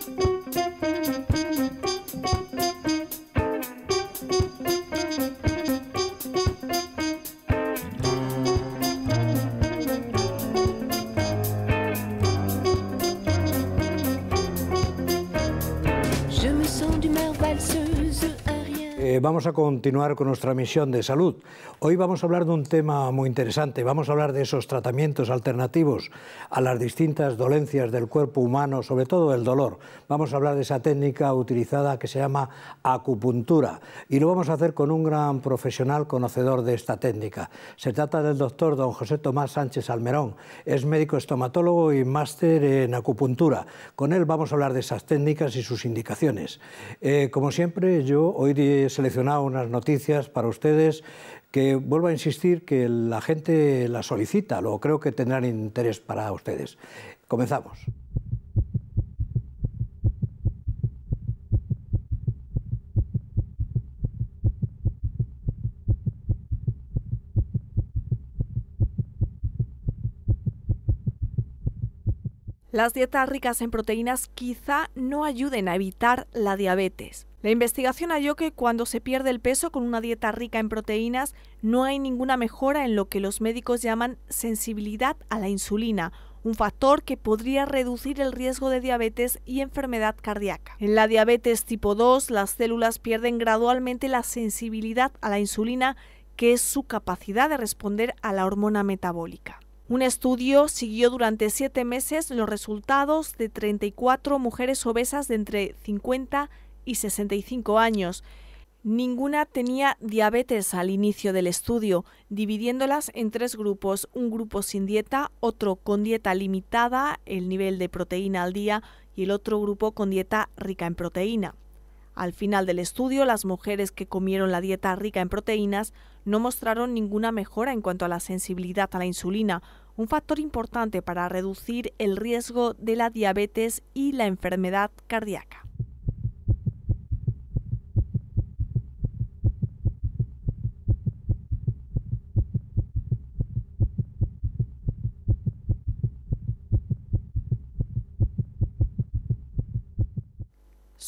thank you a continuar con nuestra misión de salud. Hoy vamos a hablar de un tema muy interesante. Vamos a hablar de esos tratamientos alternativos a las distintas dolencias del cuerpo humano, sobre todo el dolor. Vamos a hablar de esa técnica utilizada que se llama acupuntura. Y lo vamos a hacer con un gran profesional conocedor de esta técnica. Se trata del doctor don José Tomás Sánchez Almerón. Es médico estomatólogo y máster en acupuntura. Con él vamos a hablar de esas técnicas y sus indicaciones. Eh, como siempre, yo hoy he seleccionado unas noticias para ustedes que vuelvo a insistir que la gente la solicita, lo creo que tendrán interés para ustedes. Comenzamos. Las dietas ricas en proteínas quizá no ayuden a evitar la diabetes, la investigación halló que cuando se pierde el peso con una dieta rica en proteínas, no hay ninguna mejora en lo que los médicos llaman sensibilidad a la insulina, un factor que podría reducir el riesgo de diabetes y enfermedad cardíaca. En la diabetes tipo 2, las células pierden gradualmente la sensibilidad a la insulina, que es su capacidad de responder a la hormona metabólica. Un estudio siguió durante siete meses los resultados de 34 mujeres obesas de entre 50 y y 65 años. Ninguna tenía diabetes al inicio del estudio, dividiéndolas en tres grupos, un grupo sin dieta, otro con dieta limitada, el nivel de proteína al día, y el otro grupo con dieta rica en proteína. Al final del estudio, las mujeres que comieron la dieta rica en proteínas no mostraron ninguna mejora en cuanto a la sensibilidad a la insulina, un factor importante para reducir el riesgo de la diabetes y la enfermedad cardíaca.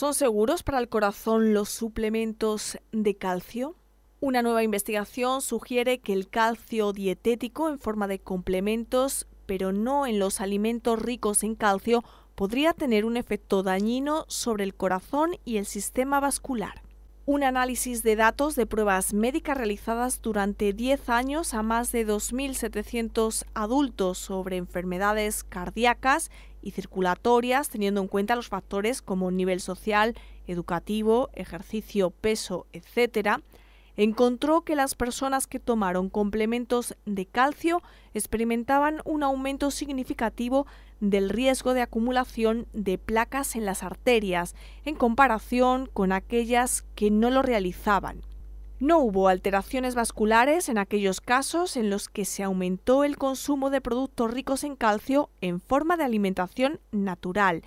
¿Son seguros para el corazón los suplementos de calcio? Una nueva investigación sugiere que el calcio dietético en forma de complementos, pero no en los alimentos ricos en calcio, podría tener un efecto dañino sobre el corazón y el sistema vascular. Un análisis de datos de pruebas médicas realizadas durante 10 años a más de 2.700 adultos sobre enfermedades cardíacas y circulatorias, teniendo en cuenta los factores como nivel social, educativo, ejercicio, peso, etc., encontró que las personas que tomaron complementos de calcio experimentaban un aumento significativo del riesgo de acumulación de placas en las arterias en comparación con aquellas que no lo realizaban. No hubo alteraciones vasculares en aquellos casos en los que se aumentó el consumo de productos ricos en calcio en forma de alimentación natural,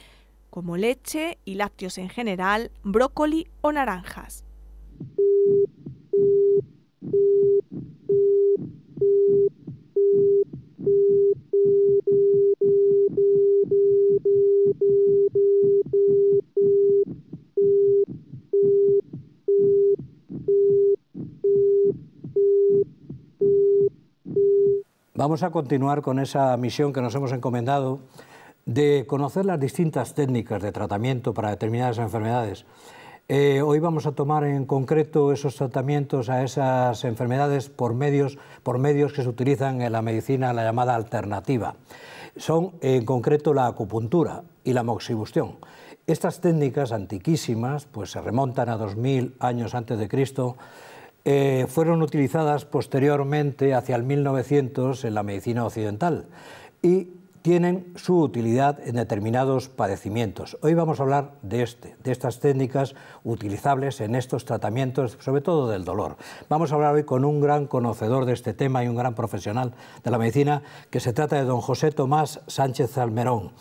como leche y lácteos en general, brócoli o naranjas. vamos a continuar con esa misión que nos hemos encomendado de conocer las distintas técnicas de tratamiento para determinadas enfermedades. Eh, hoy vamos a tomar en concreto esos tratamientos a esas enfermedades por medios, por medios que se utilizan en la medicina, la llamada alternativa. Son en concreto la acupuntura y la moxibustión. Estas técnicas antiquísimas pues, se remontan a 2000 años antes de Cristo eh, fueron utilizadas posteriormente hacia el 1900 en la medicina occidental y tienen su utilidad en determinados padecimientos. Hoy vamos a hablar de, este, de estas técnicas utilizables en estos tratamientos, sobre todo del dolor. Vamos a hablar hoy con un gran conocedor de este tema y un gran profesional de la medicina, que se trata de don José Tomás Sánchez Almerón.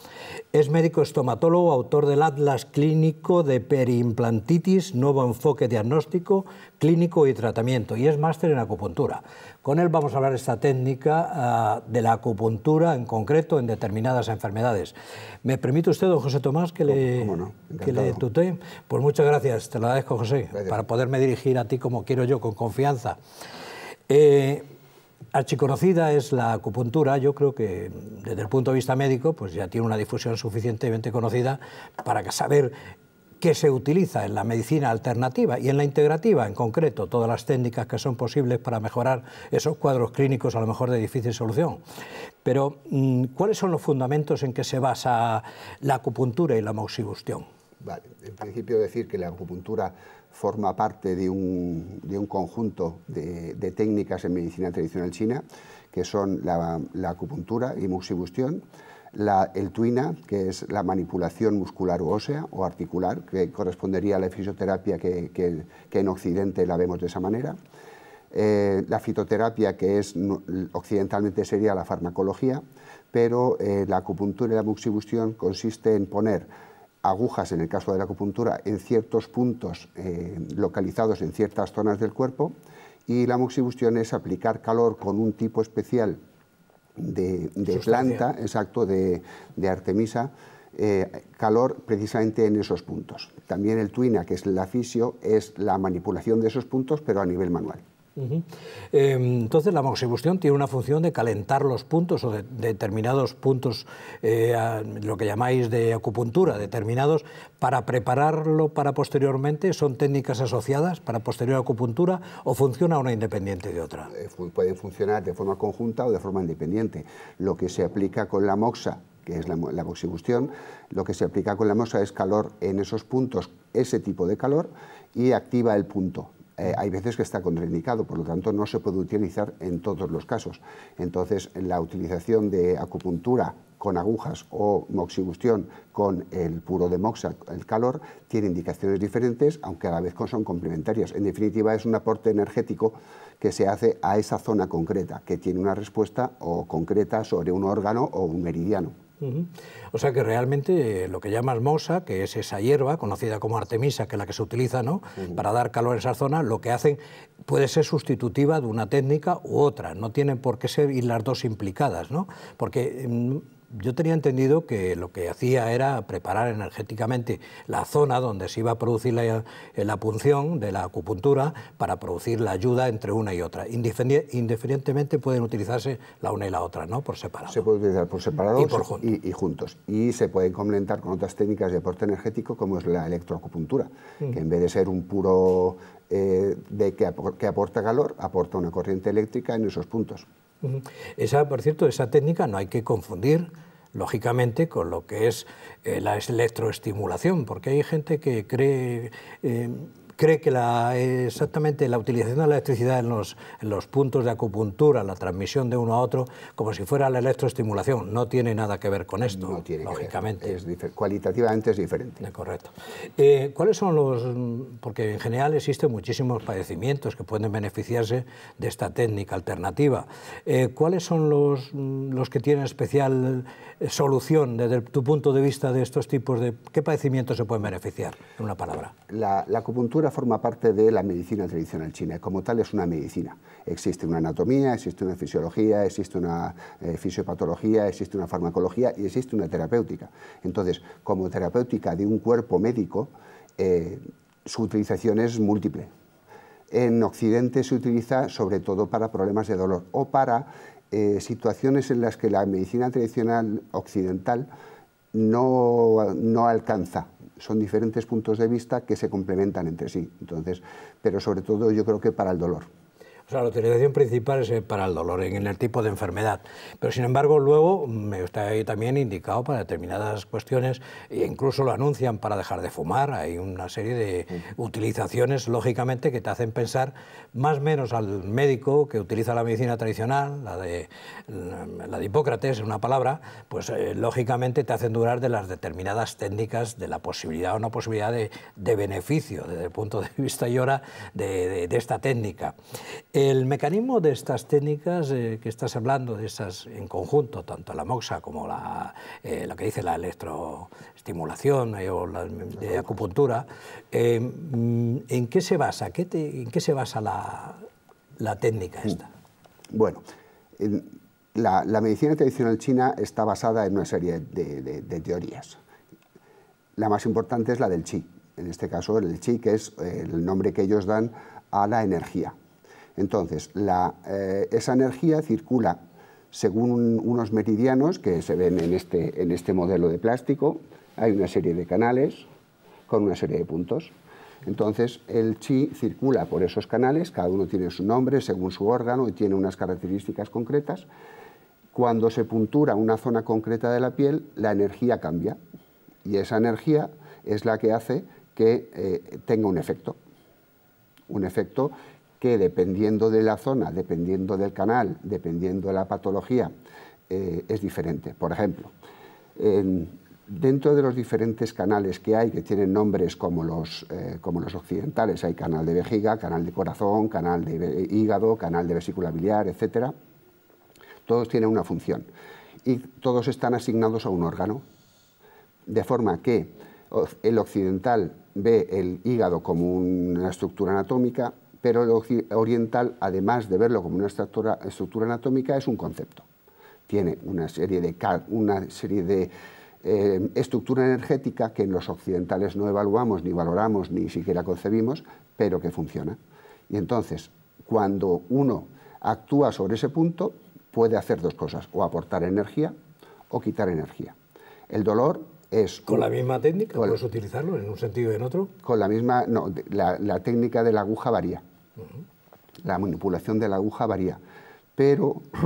Es médico estomatólogo, autor del Atlas Clínico de Periimplantitis, Nuevo Enfoque Diagnóstico, clínico y tratamiento y es máster en acupuntura. Con él vamos a hablar esta técnica ah, de la acupuntura en concreto en determinadas enfermedades. ¿Me permite usted, don José Tomás, que le, que le tutee? Pues muchas gracias, te lo agradezco, José, para poderme dirigir a ti como quiero yo, con confianza. Eh, archiconocida es la acupuntura, yo creo que desde el punto de vista médico pues ya tiene una difusión suficientemente conocida para saber que se utiliza en la medicina alternativa y en la integrativa en concreto, todas las técnicas que son posibles para mejorar esos cuadros clínicos a lo mejor de difícil solución. Pero, mm, ¿cuáles son los fundamentos en que se basa la acupuntura y la moxibustión Vale, en principio decir que la acupuntura forma parte de un, conjunto de, técnicas en medicina tradicional china, que son la, acupuntura y moxibustión la, el tuina, que es la manipulación muscular o ósea o articular, que correspondería a la fisioterapia que, en Occidente la vemos de esa manera. Eh, la fitoterapia, que es occidentalmente sería la farmacología, pero eh, la acupuntura y la muxibustión consiste en poner agujas, en el caso de la acupuntura, en ciertos puntos eh, localizados en ciertas zonas del cuerpo y la moxibustión es aplicar calor con un tipo especial de, planta, exacto, de, Artemisa, eh, calor precisamente en esos puntos. También el Twina, que es la fisio, es la manipulación de esos puntos, pero a nivel manual. Em, entonces, la moxibustión tiene una función de calentar los puntos o de, determinados puntos, eh, lo que llamáis de acupuntura, determinados, para prepararlo para posteriormente. ¿Son técnicas asociadas para posterior acupuntura o funciona una independiente de otra? Eh, puede pueden funcionar de forma conjunta o de forma independiente. Lo que se aplica con la moxa que es la, la moxibustión, lo que se aplica con la moxa es calor en esos puntos, ese tipo de calor, y activa el punto. Eh, hay veces que está contraindicado, por lo tanto no se puede utilizar en todos los casos. Entonces, la utilización de acupuntura con agujas o moxibustión con el puro de moxa, el calor, tiene indicaciones diferentes, aunque a la vez son complementarias. En definitiva, es un aporte energético que se hace a esa zona concreta, que tiene una respuesta o concreta sobre un órgano o un meridiano. O sea que realmente eh, lo que llamas mosa, que es esa hierba conocida como artemisa, que es la que se utiliza ¿no? para dar calor a esa zona, lo que hacen puede ser sustitutiva de una técnica u otra, no tienen por qué ser las dos implicadas, ¿no? porque mm, yo tenía entendido que lo que hacía era preparar energéticamente la zona donde se iba a producir la, eh, la punción de la acupuntura para producir la ayuda entre una y otra. Indiferentemente pueden utilizarse la una y la otra, ¿no? Por separado. Se puede utilizar por separado y, juntos. Y se pueden complementar con otras técnicas de aporte energético como es la electroacupuntura, mm. que en vez de ser un puro eh, de que, aporta calor, aporta una corriente eléctrica en esos puntos. Esa, por cierto, esa técnica no hay que confundir lógicamente con lo que es eh, la electroestimulación, porque hay gente que cree eh, cree que la, exactamente la utilización de la electricidad en los, en los, puntos de acupuntura, la transmisión de uno a otro, como si fuera la electroestimulación. No tiene nada que ver con esto, no tiene lógicamente. cualitativamente es diferente. correcto. Eh, ¿Cuáles son los...? Porque en general existen muchísimos padecimientos que pueden beneficiarse de esta técnica alternativa. Eh, ¿Cuáles son los, mm, los que tienen especial eh, solución desde tu punto de vista de estos tipos de... ¿Qué padecimientos se pueden beneficiar, en una palabra? la acupuntura forma parte de la medicina tradicional china, como tal es una medicina. Existe una anatomía, existe una fisiología, existe una eh, fisiopatología, existe una farmacología y existe una terapéutica. Entonces, como terapéutica de un cuerpo médico, eh, su utilización es múltiple. En Occidente se utiliza sobre todo para problemas de dolor o para eh, situaciones en las que la medicina tradicional occidental no, no alcanza son diferentes puntos de vista que se complementan entre sí. Entonces, pero sobre todo yo creo que para el dolor. O la utilización principal es eh, para el dolor, en el tipo de enfermedad. Pero, sin embargo, luego me mm, está ahí también indicado para determinadas cuestiones, e incluso lo anuncian para dejar de fumar. Hay una serie de utilizaciones, lógicamente, que te hacen pensar más o menos al médico que utiliza la medicina tradicional, la de, mm, la de Hipócrates, una palabra, pues eh, lógicamente te hacen durar de las determinadas técnicas, de la posibilidad o no posibilidad de, beneficio desde el punto de vista y hora de esta técnica. El mecanismo de estas técnicas eh, que estás hablando, de esas en conjunto, tanto la moxa como la, eh, lo que dice la electroestimulación eh, o la acupuntura, mm, ¿en qué se basa? ¿En qué se basa la, técnica mm. esta? Bueno, la, medicina tradicional china está basada en una serie de, de, teorías. La más importante es la del chi, en este caso el chi, que es el nombre que ellos dan a la energía entonces, eh, esa energía circula según unos meridianos que se ven este, en este, modelo de plástico. Hay una serie de canales con una serie de puntos. Entonces, el chi circula por esos canales, cada uno tiene su nombre según su órgano y tiene unas características concretas. Cuando se puntura una zona concreta de la piel, la energía cambia y esa energía es la que hace que eh, tenga un efecto. Un efecto que dependiendo de la zona, dependiendo del canal, dependiendo de la patología, eh, es diferente. Por ejemplo, dentro de los diferentes canales que hay, que tienen nombres como los, eh, como los occidentales, hay canal de vejiga, canal de corazón, canal de hígado, canal de vesícula biliar, etc., todos tienen una función y todos están asignados a un órgano. De forma que el occidental ve el hígado como una estructura anatómica, pero lo oriental, además de verlo como una estructura, anatómica, es un concepto. Tiene una serie de, una serie de eh, estructura energética que en los occidentales no evaluamos, ni valoramos, ni siquiera concebimos, pero que funciona. Y entonces, cuando uno actúa sobre ese punto, puede hacer dos cosas, o aportar energía o quitar energía. El dolor es... ¿Con la misma técnica? ¿Puedes utilizarlo en un sentido o en otro? Con la misma... No, la técnica de la aguja varía. La manipulación de la aguja varía, pero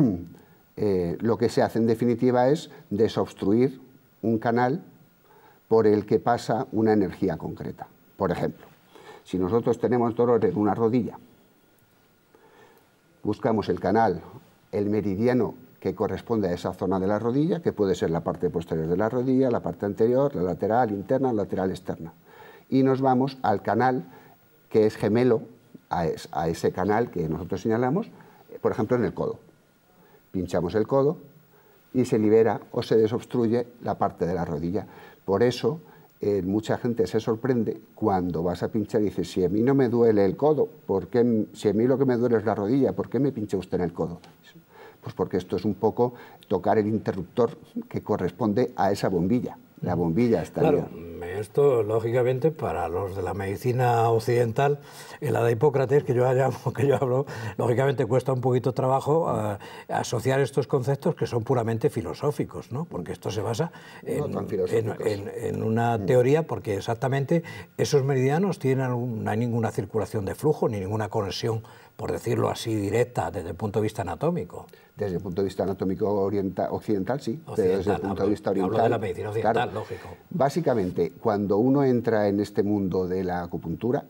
eh, lo que se hace en definitiva es desobstruir un canal por el que pasa una energía concreta. Por ejemplo, si nosotros tenemos dolor en una rodilla, buscamos el canal, el meridiano que corresponde a esa zona de la rodilla, que puede ser la parte posterior de la rodilla, la parte anterior, la lateral interna, la lateral externa. Y nos vamos al canal que es gemelo a, ese canal que nosotros señalamos, eh, por ejemplo, en el codo. Pinchamos el codo y se libera o se desobstruye la parte de la rodilla. Por eso, eh, mucha gente se sorprende cuando vas a pinchar y dices, si a mí no me duele el codo, ¿por si a mí lo que me duele es la rodilla, ¿por qué me pincha usted en el codo? Pues porque esto es un poco tocar el interruptor que corresponde a esa bombilla. La bombilla está esto, lógicamente, para los de la medicina occidental, la de Hipócrates, que yo, hablo, lógicamente cuesta un poquito trabajo eh, asociar estos conceptos que son puramente filosóficos, ¿no? porque esto se basa en, una mm. teoría, porque exactamente esos meridianos tienen, no hay ninguna circulación de flujo ni ninguna conexión por decirlo así, directa desde el punto de vista anatómico. Desde el punto de vista anatómico occidental, sí. desde el punto de vista oriental. la medicina occidental, lógico. Básicamente, cuando uno entra en este mundo de la acupuntura,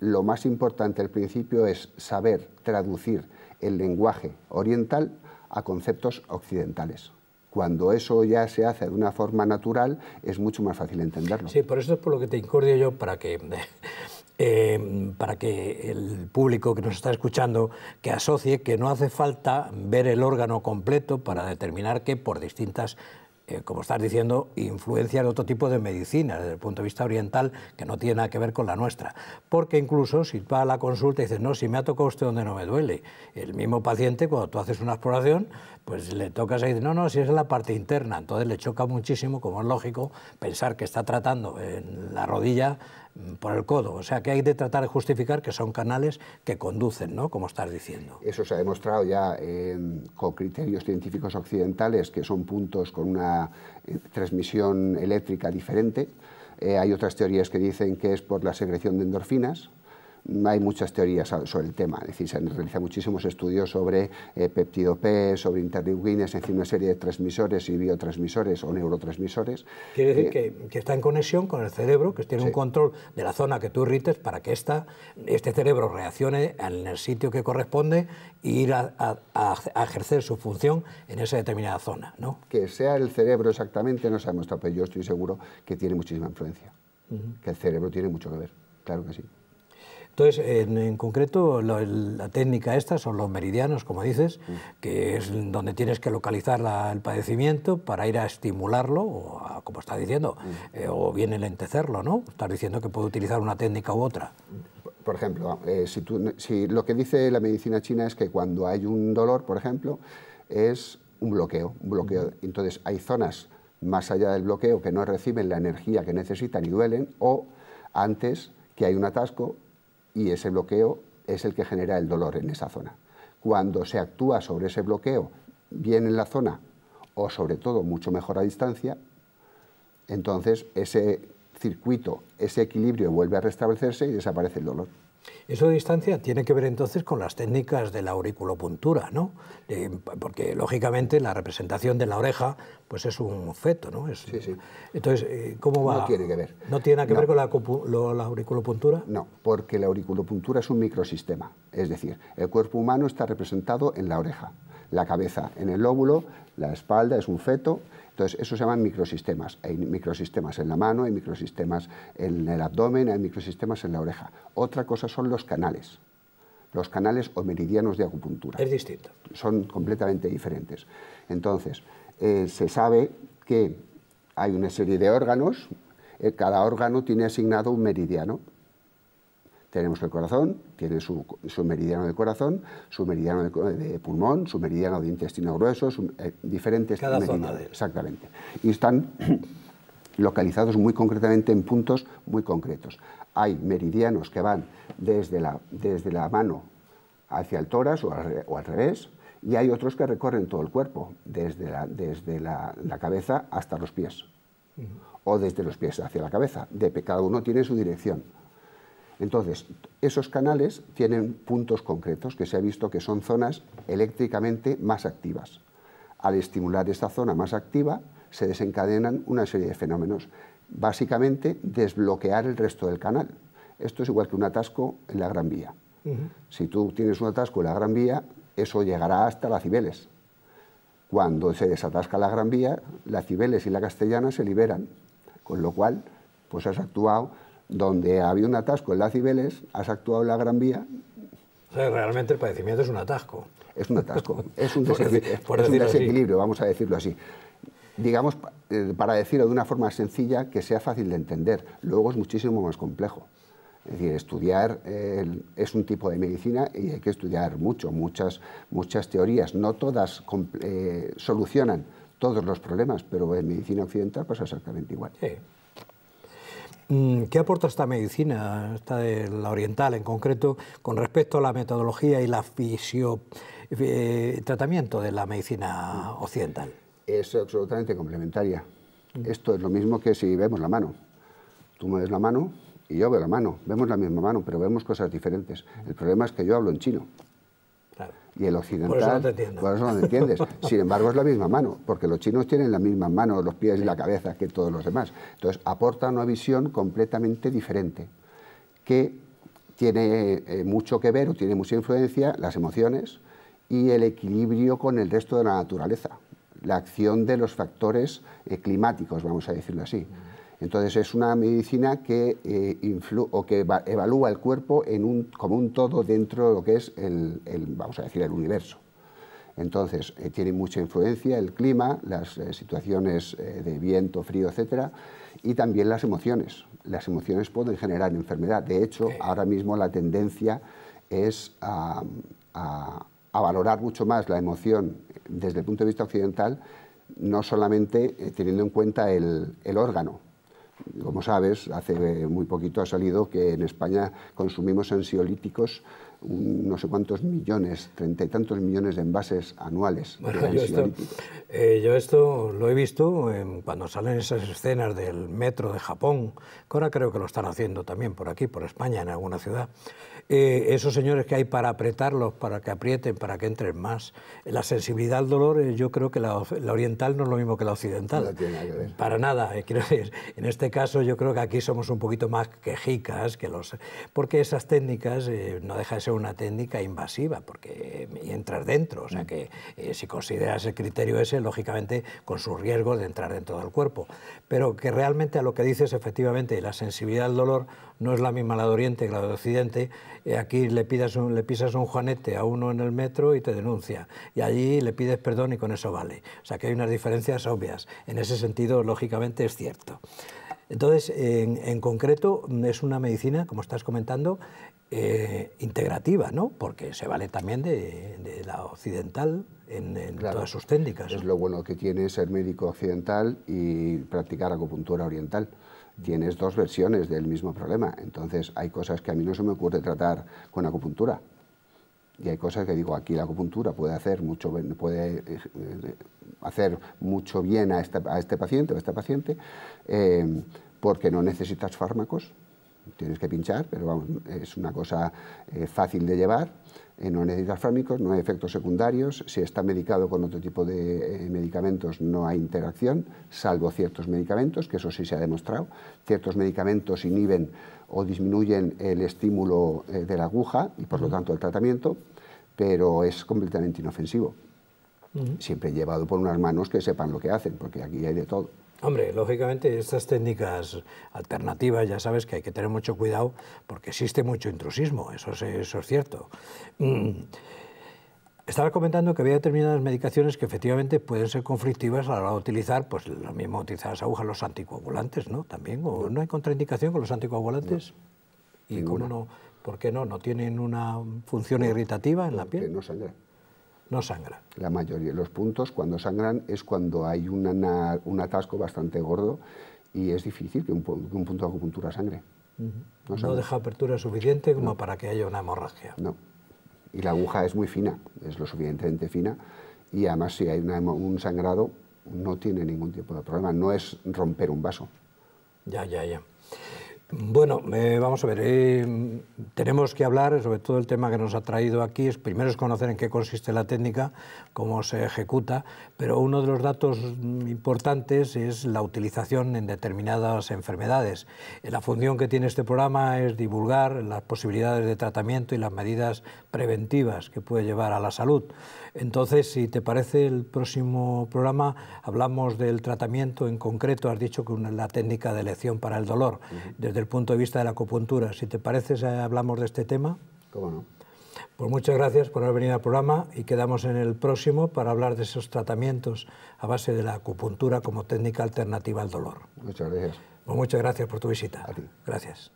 lo más importante al principio es saber traducir el lenguaje oriental a conceptos occidentales. Cuando eso ya se hace de una forma natural, es mucho más fácil entenderlo. Sí, por eso es por lo que te incordio yo, para que, eh, para que el público que nos está escuchando que asocie que no hace falta ver el órgano completo para determinar que por distintas eh, como estás diciendo, influencia de otro tipo de medicina desde el punto de vista oriental que no tiene nada que ver con la nuestra. Porque incluso si va a la consulta y dices, no, si me ha tocado usted donde no me duele, el mismo paciente cuando tú haces una exploración, pues le tocas y dice, no, no, si es la parte interna, entonces le choca muchísimo, como es lógico, pensar que está tratando en la rodilla Mm, por el codo. O sea, que hay que tratar de justificar que son canales que conducen, ¿no? Como estás diciendo. Eso se ha demostrado ya con criterios científicos occidentales, que son puntos con una eh, transmisión eléctrica diferente. Eh, hay otras teorías que dicen que es por la secreción de endorfinas, hay muchas teorías sobre el tema, es decir, se han realizado muchísimos estudios sobre eh, peptido P, sobre interleuquines, en fin, una serie de transmisores y biotransmisores o neurotransmisores. Quiere decir eh, que, está en conexión con el cerebro, que tiene un control de la zona que tú irrites para que esta, este cerebro reaccione en el sitio que corresponde e ir a, ejercer su función en esa determinada zona. ¿no? Que sea el cerebro exactamente no sabemos, pero yo estoy seguro que tiene muchísima influencia, que el cerebro tiene mucho que ver, claro que sí. Entonces, en, concreto, la, técnica esta son los meridianos, como dices, mm. que es donde tienes que localizar el padecimiento para ir a estimularlo, como está diciendo, mm. eh, o bien entecerlo, ¿no? Estás diciendo que puedo utilizar una técnica u otra. Por ejemplo, eh, si, lo que dice la medicina china es que cuando hay un dolor, por ejemplo, es un bloqueo, un bloqueo. Entonces, hay zonas más allá del bloqueo que no reciben la energía que necesitan y duelen, o antes que hay un atasco y ese bloqueo es el que genera el dolor en esa zona. Cuando se actúa sobre ese bloqueo, bien en la zona o sobre todo mucho mejor a distancia, entonces ese circuito, ese equilibrio vuelve a restablecerse y desaparece el dolor. Eso de distancia tiene que ver entonces con las técnicas de la auriculopuntura, ¿no? Eh, porque lógicamente la representación de la oreja pues es un feto, ¿no? sí, sí. Entonces, eh, ¿cómo va? No tiene que ver. ¿No tiene nada que ver con la, auriculopuntura? No, porque la auriculopuntura es un microsistema. Es decir, el cuerpo humano está representado en la oreja, la cabeza en el lóbulo, la espalda es un feto entonces, eso se llaman microsistemas. Hay microsistemas en la mano, hay microsistemas en el abdomen, hay microsistemas en la oreja. Otra cosa son los canales los canales o meridianos de acupuntura. Es distinto. Son completamente diferentes. Entonces, eh, se sabe que hay una serie de órganos, eh, cada órgano tiene asignado un meridiano. Tenemos el corazón, tiene su, meridiano de corazón, su meridiano de, pulmón, su meridiano de intestino grueso, eh, diferentes Cada Exactamente. Y están localizados muy concretamente en puntos muy concretos. Hay meridianos que van desde la, desde la mano hacia el tórax o al, revés, y hay otros que recorren todo el cuerpo, desde la, desde la, cabeza hasta los pies, o desde los pies hacia la cabeza. De, cada uno tiene su dirección. Entonces, esos canales tienen puntos concretos que se ha visto que son zonas eléctricamente más activas. Al estimular esta zona más activa, se desencadenan una serie de fenómenos. Básicamente, desbloquear el resto del canal. Esto es igual que un atasco en la Gran Vía. Si tú tienes un atasco en la Gran Vía, eso llegará hasta la Cibeles. Cuando se desatasca la Gran Vía, la Cibeles y la Castellana se liberan, con lo cual, pues has actuado donde había un atasco en la Cibeles, has actuado en la Gran Vía. O sea, realmente el padecimiento es un atasco. Es un atasco, es un, desequilibrio, vamos a decirlo así. Digamos, eh, para decirlo de una forma sencilla, que sea fácil de entender. Luego es muchísimo más complejo. Es decir, estudiar eh, es un tipo de medicina y hay que estudiar mucho, muchas, muchas teorías. No todas eh, solucionan todos los problemas, pero en medicina occidental pasa exactamente igual. Sí. Mm, ¿Qué aporta esta medicina, esta de la oriental en concreto, con respecto a la metodología y el eh, tratamiento de la medicina occidental? Es absolutamente complementaria. Mm. Esto es lo mismo que si vemos la mano. Tú me ves la mano y yo veo la mano. Vemos la misma mano, pero vemos cosas diferentes. El problema es que yo hablo en chino. Y el occidental. Por eso no te entiendes. Sin embargo, es la misma mano, porque los chinos tienen la misma mano, los pies y la cabeza que todos los demás. Entonces, aporta una visión completamente diferente, que tiene eh, mucho que ver o tiene mucha influencia las emociones y el equilibrio con el resto de la naturaleza, la acción de los factores eh, climáticos, vamos a decirlo así. Mm. Entonces es una medicina que, eh, o que evalúa el cuerpo en un, como un todo dentro de lo que es el, vamos a decir, el universo. Entonces eh, tiene mucha influencia el clima, las eh, situaciones de viento, frío, etcétera, y también las emociones. Las emociones pueden generar enfermedad. De hecho, ahora mismo la tendencia es a, valorar mucho más la emoción desde el punto de vista occidental no solamente teniendo en cuenta el, órgano, como sabes, hace eh, muy poquito ha salido que en España consumimos ansiolíticos no sé cuántos millones, treinta y tantos millones de envases anuales. Eh, yo, esto, lo he visto cuando salen esas escenas del metro de Japón, que ahora creo que lo están haciendo también por aquí, por España, en alguna ciudad. Eh, esos señores que hay para apretarlos, para que aprieten, para que entren más. La sensibilidad al dolor, eh, yo creo que la, oriental no es lo mismo que la occidental. Para nada. quiero decir, en este caso yo creo que aquí somos un poquito más quejicas que los... Porque esas técnicas no deja de ser una técnica invasiva, porque entras dentro, o sea mm. que eh, si consideras el criterio ese, lógicamente con sus riesgos de entrar dentro del cuerpo, pero que realmente a lo que dices efectivamente, la sensibilidad al dolor no es la misma la de Oriente que la de Occidente, eh, aquí le, pidas le pisas un juanete a uno en el metro y te denuncia, y allí le pides perdón y con eso vale, o sea que hay unas diferencias obvias, en ese sentido lógicamente es cierto. Entonces, en, en, concreto, es una medicina, como estás comentando, eh, integrativa, ¿no? Porque se vale también de, la occidental en, todas sus técnicas. Es lo bueno que tiene ser médico occidental y practicar acupuntura oriental. Tienes dos versiones del mismo problema. Entonces, hay cosas que a mí no se me ocurre tratar con acupuntura. Y hay cosas que digo, aquí la acupuntura puede hacer mucho, puede eh, hacer mucho bien a, a este paciente a esta paciente, eh, porque no necesitas fármacos, tienes que pinchar, pero vamos, es una cosa eh, fácil de llevar, eh, no necesitas fármacos, no hay efectos secundarios, si está medicado con otro tipo de eh, medicamentos no hay interacción, salvo ciertos medicamentos, que eso sí se ha demostrado, ciertos medicamentos inhiben o disminuyen el estímulo de la aguja y por lo tanto el tratamiento, pero es completamente inofensivo, siempre llevado por unas manos que sepan lo que hacen, porque aquí hay de todo. Hombre, lógicamente estas técnicas alternativas ya sabes que hay que tener mucho cuidado porque existe mucho intrusismo, eso es, cierto. Mm. Estaba comentando que había determinadas medicaciones que efectivamente pueden ser conflictivas a la hora de utilizar, pues lo mismo utilizar las agujas, los anticoagulantes, ¿no? También, ¿o no hay contraindicación con los anticoagulantes? ¿Y cómo no? ¿Por qué no? ¿No tienen una función irritativa en la piel? No, no sangra. No sangra. La mayoría de los puntos cuando sangran es cuando hay un atasco bastante gordo y es difícil que un, punto de acupuntura sangre. no, deja apertura suficiente como para que haya una hemorragia. No. Y la aguja es muy fina, es lo suficientemente fina y además si hay un sangrado no tiene ningún tipo de problema, no es romper un vaso. Ya, ya, ya. Bueno, eh, vamos a ver, eh, tenemos que hablar sobre todo el tema que nos ha traído aquí, primero es conocer en qué consiste la técnica, cómo se ejecuta, pero uno de los datos importantes es la utilización en determinadas enfermedades. Eh, la función que tiene este programa es divulgar las posibilidades de tratamiento y las medidas preventivas que puede llevar a la salud. Entonces, si te parece, el próximo programa hablamos del tratamiento en concreto, has dicho que una, la técnica de elección para el dolor, desde el punto de vista de la acupuntura. Si te parece, hablamos de este tema. ¿Cómo no? Pues muchas gracias por haber venido al programa y quedamos en el próximo para hablar de esos tratamientos a base de la acupuntura como técnica alternativa al dolor. Muchas gracias. Pues muchas gracias por tu visita. Gracias.